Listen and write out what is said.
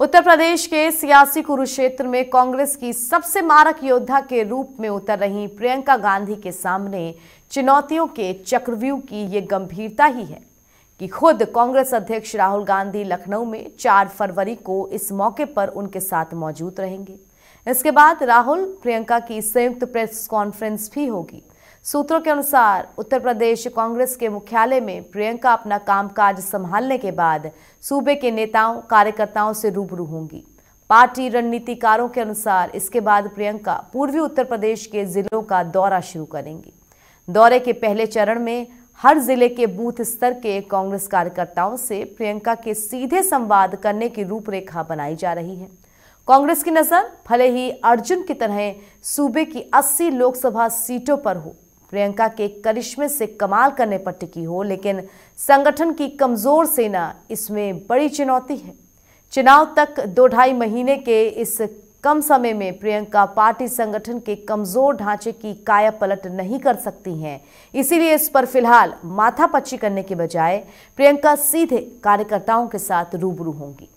उत्तर प्रदेश के सियासी कुरुक्षेत्र में कांग्रेस की सबसे मारक योद्धा के रूप में उतर रही प्रियंका गांधी के सामने चुनौतियों के चक्रव्यूह की ये गंभीरता ही है कि खुद कांग्रेस अध्यक्ष राहुल गांधी लखनऊ में 4 फरवरी को इस मौके पर उनके साथ मौजूद रहेंगे इसके बाद राहुल प्रियंका की संयुक्त प्रेस कॉन्फ्रेंस भी होगी सूत्रों के अनुसार उत्तर प्रदेश कांग्रेस के मुख्यालय में प्रियंका अपना कामकाज संभालने के बाद सूबे के नेताओं कार्यकर्ताओं से रूबरू होंगी पार्टी रणनीतिकारों के अनुसार इसके बाद प्रियंका पूर्वी उत्तर प्रदेश के जिलों का दौरा शुरू करेंगी दौरे के पहले चरण में हर जिले के बूथ स्तर के कांग्रेस कार्यकर्ताओं से प्रियंका के सीधे संवाद करने की रूपरेखा बनाई जा रही है कांग्रेस की नजर भले ही अर्जुन की तरह सूबे की 80 लोकसभा सीटों पर हो प्रियंका के करिश्मे से कमाल करने पर टिकी हो लेकिन संगठन की कमजोर सेना इसमें बड़ी चुनौती है चुनाव तक दो ढाई महीने के इस कम समय में प्रियंका पार्टी संगठन के कमजोर ढांचे की काया पलट नहीं कर सकती हैं इसीलिए इस पर फिलहाल माथापच्ची करने के बजाय प्रियंका सीधे कार्यकर्ताओं के साथ रूबरू होंगी